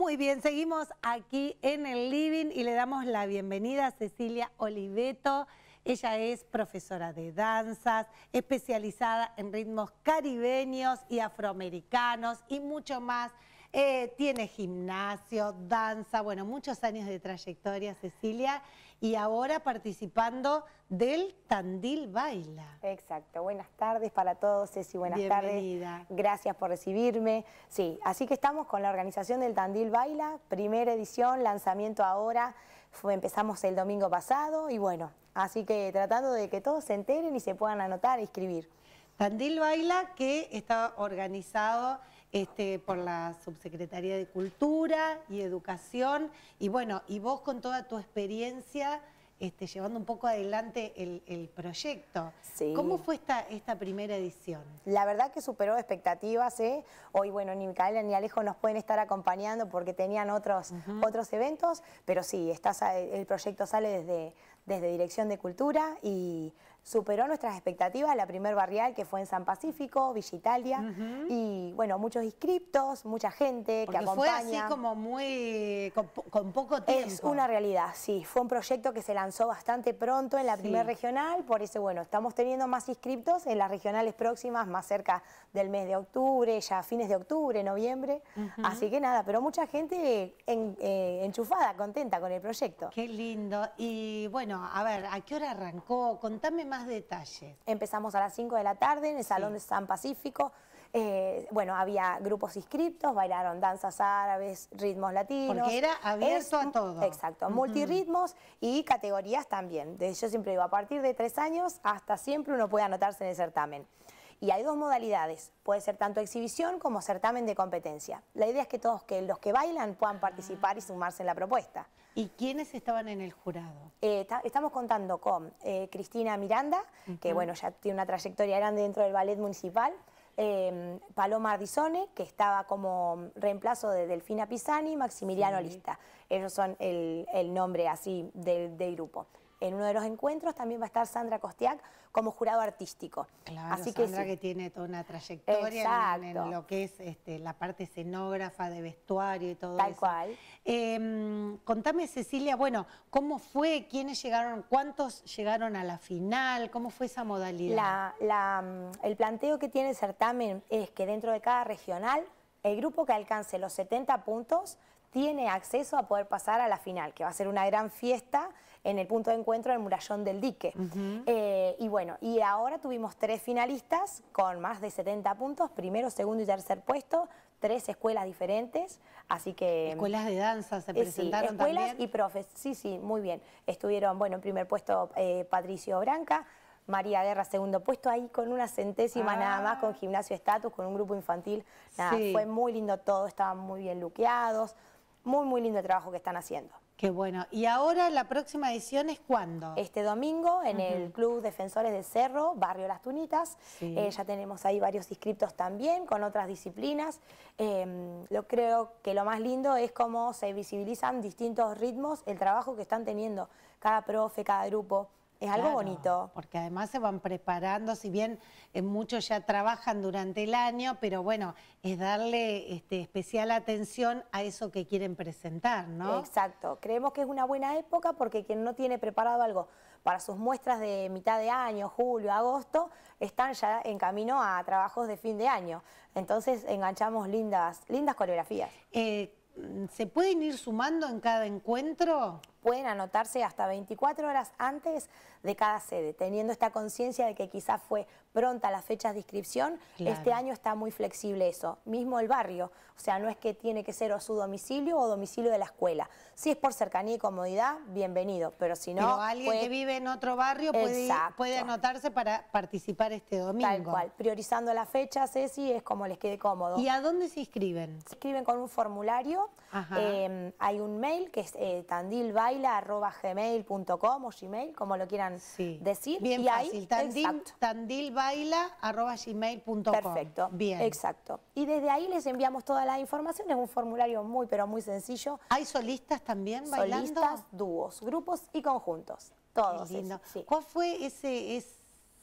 Muy bien, seguimos aquí en el living y le damos la bienvenida a Cecilia Oliveto. Ella es profesora de danzas, especializada en ritmos caribeños y afroamericanos y mucho más. Eh, tiene gimnasio, danza, bueno, muchos años de trayectoria, Cecilia y ahora participando del Tandil Baila. Exacto, buenas tardes para todos, Ceci, buenas Bienvenida. tardes. Gracias por recibirme. Sí, así que estamos con la organización del Tandil Baila, primera edición, lanzamiento ahora, empezamos el domingo pasado y bueno, así que tratando de que todos se enteren y se puedan anotar e inscribir. Tandil Baila que está organizado este, por la Subsecretaría de Cultura y Educación. Y bueno, y vos con toda tu experiencia este, llevando un poco adelante el, proyecto. ¿Cómo fue esta, esta primera edición? La verdad que superó expectativas. ¿eh? Hoy, bueno, ni Micaela ni Alejo nos pueden estar acompañando porque tenían otros, otros eventos, pero sí, estás, el proyecto sale desde, desde Dirección de Cultura y superó nuestras expectativas la primer barrial que fue en San Pacífico, Villa y bueno, muchos inscriptos, mucha gente que acompaña. fue así como muy, con, poco tiempo. Es una realidad, sí, fue un proyecto que se lanzó bastante pronto en la primer regional, por eso bueno, estamos teniendo más inscriptos en las regionales próximas, más cerca del mes de octubre, ya fines de octubre, noviembre, así que nada, pero mucha gente eh, enchufada, contenta con el proyecto. Qué lindo, y bueno, bueno, a ver, ¿a qué hora arrancó? Contame más detalles. Empezamos a las 5 de la tarde en el Salón de San Pacífico. Eh, bueno, había grupos inscriptos, bailaron danzas árabes, ritmos latinos. Porque era abierto a todo. Exacto, multirritmos y categorías también. Yo siempre digo, a partir de tres años hasta siempre uno puede anotarse en el certamen. Y hay dos modalidades, puede ser tanto exhibición como certamen de competencia. La idea es que todos los que bailan puedan ah. participar y sumarse en la propuesta. ¿Y quiénes estaban en el jurado? Eh, estamos contando con eh, Cristina Miranda, que bueno, ya tiene una trayectoria grande dentro del ballet municipal. Eh, Paloma Ardizone, que estaba como reemplazo de Delfina Pisani, y Maximiliano Lista. Ellos son el, nombre así del grupo. En uno de los encuentros también va a estar Sandra Costiac como jurado artístico. Claro, Así que Sandra que tiene toda una trayectoria en, lo que es este, la parte escenógrafa, de vestuario y todo Tal eso. Tal cual. Em, contame, Cecilia, bueno, ¿cómo fue? ¿Quiénes llegaron? ¿Cuántos llegaron a la final? ¿Cómo fue esa modalidad? Mm, el planteo que tiene el certamen es que dentro de cada regional, el grupo que alcance los 70 puntos tiene acceso a poder pasar a la final, que va a ser una gran fiesta en el punto de encuentro del murallón del dique. Eh, y bueno, y ahora tuvimos tres finalistas con más de 70 puntos, primero, segundo y tercer puesto, tres escuelas diferentes, así que... Escuelas de danza se eh, presentaron sí, escuelas y profes, sí, sí, muy bien. Estuvieron, bueno, en primer puesto eh, Patricio Branca, María Guerra segundo puesto, ahí con una centésima nada más, con ah. Gimnasio Estatus, con un grupo infantil, fue muy lindo todo, estaban muy bien luqueados, muy, muy lindo el trabajo que están haciendo. Qué bueno. ¿Y ahora la próxima edición es cuándo? Este domingo en el Club Defensores de Cerro, Barrio Las Tunitas. Eh, ya tenemos ahí varios inscriptos también con otras disciplinas. Em, lo creo que lo más lindo es cómo se visibilizan distintos ritmos, el trabajo que están teniendo cada profe, cada grupo. Es algo bonito. Porque además se van preparando, si bien eh, muchos ya trabajan durante el año, pero bueno, es darle este, especial atención a eso que quieren presentar, ¿no? Exacto. Creemos que es una buena época porque quien no tiene preparado algo para sus muestras de mitad de año, julio, agosto, están ya en camino a trabajos de fin de año. Entonces enganchamos lindas, lindas coreografías. Eh, ¿Se pueden ir sumando en cada encuentro? pueden anotarse hasta 24 horas antes de cada sede, teniendo esta conciencia de que quizás fue pronta las fechas de inscripción, este año está muy flexible eso, mismo el barrio, o sea, no es que tiene que ser o su domicilio o domicilio de la escuela, si es por cercanía y comodidad, bienvenido, pero si no... alguien que vive en otro barrio puede, anotarse para participar este domingo. Tal cual, priorizando las fechas, Ceci, es como les quede cómodo. ¿Y a dónde se inscriben? Se inscriben con un formulario, em, hay un mail que es eh, Tandil tandilbaila.gmail.com o Gmail, como lo quieran decir. Bien y fácil, tandil, tandilbaila.gmail.com. Perfecto, bien. Exacto. Y desde ahí les enviamos toda la información, es un formulario muy, pero muy sencillo. ¿Hay solistas también bailando? Solistas, dúos, grupos y conjuntos, todos. ¿Cuál fue ese, ese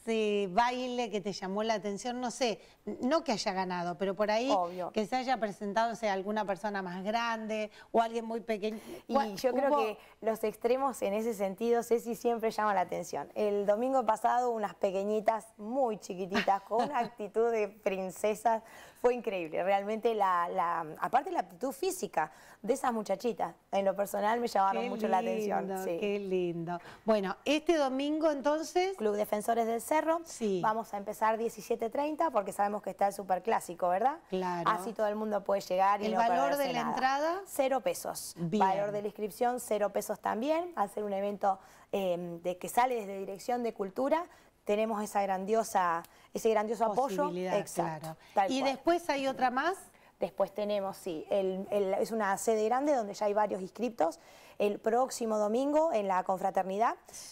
este baile que te llamó la atención, no sé, no que haya ganado, pero por ahí que se haya presentado sea, alguna persona más grande o alguien muy pequeño. Y yo creo que los extremos en ese sentido, Ceci, siempre llama la atención. El domingo pasado unas pequeñitas muy chiquititas con una actitud de princesas, fue increíble. Realmente, la, la, aparte la actitud física de esas muchachitas, en lo personal me llamaron mucho la atención. Qué lindo. Bueno, este domingo entonces... Club Defensores del Ser Vamos a empezar 17.30 porque sabemos que está el clásico, ¿verdad? Claro. Así todo el mundo puede llegar y ¿El valor de la entrada? Cero pesos. Bien. Valor de la inscripción, cero pesos también. Hacer un evento em, de que sale desde Dirección de Cultura tenemos esa grandiosa, ese grandioso apoyo. Exacto. Y después hay otra más Después tenemos, sí, es una sede grande donde ya hay varios inscriptos. El próximo domingo en la confraternidad, es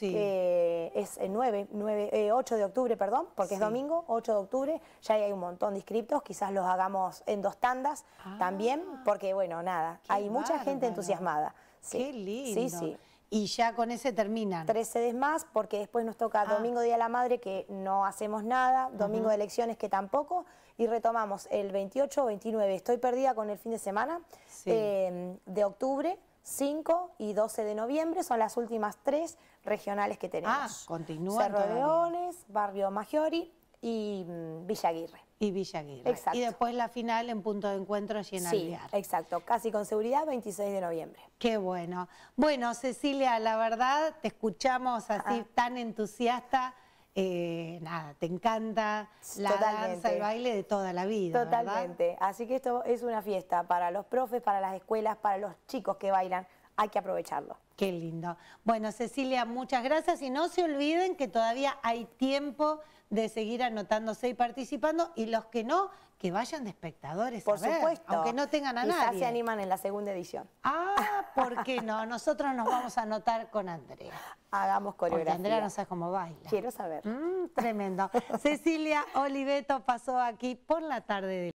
el 9, 8 eh, de octubre, perdón, porque es domingo, 8 de octubre, ya hay un montón de inscriptos, quizás los hagamos en dos tandas ah. también, porque bueno, nada, hay mucha gente entusiasmada. Qué lindo. Sí, sí y ya con ese termina. 13 sedes más, porque después nos toca ah. domingo Día de la Madre, que no hacemos nada, domingo de elecciones, que tampoco, y retomamos el 28 o 29, estoy perdida con el fin de semana, em, de octubre, 5 y 12 de noviembre, son las últimas tres regionales que tenemos. Ah, continúan Cerro de Leones, Barrio Maggiori, y mm, Villaguirre. Y Villaguirre. Exacto. Y después la final en punto de encuentro llena. en Sí, exacto. Casi con seguridad, 26 de noviembre. Qué bueno. Bueno, Cecilia, la verdad, te escuchamos así ah. tan entusiasta. Eh, nada, te encanta la danza, el baile de toda la vida. Totalmente. Así que esto es una fiesta para los profes, para las escuelas, para los chicos que bailan. Hay que aprovecharlo. Qué lindo. Bueno, Cecilia, muchas gracias y no se olviden que todavía hay tiempo de seguir anotándose y participando y los que no, que vayan de espectadores. Por supuesto. Aunque no tengan a Quizás nadie. se animan en la segunda edición. Ah, ¿por qué no? Nosotros nos vamos a anotar con Andrea. Hagamos coreografía. Porque Andrea no sabe cómo baila. Quiero saber. Mm, tremendo. Cecilia Oliveto pasó aquí por la tarde de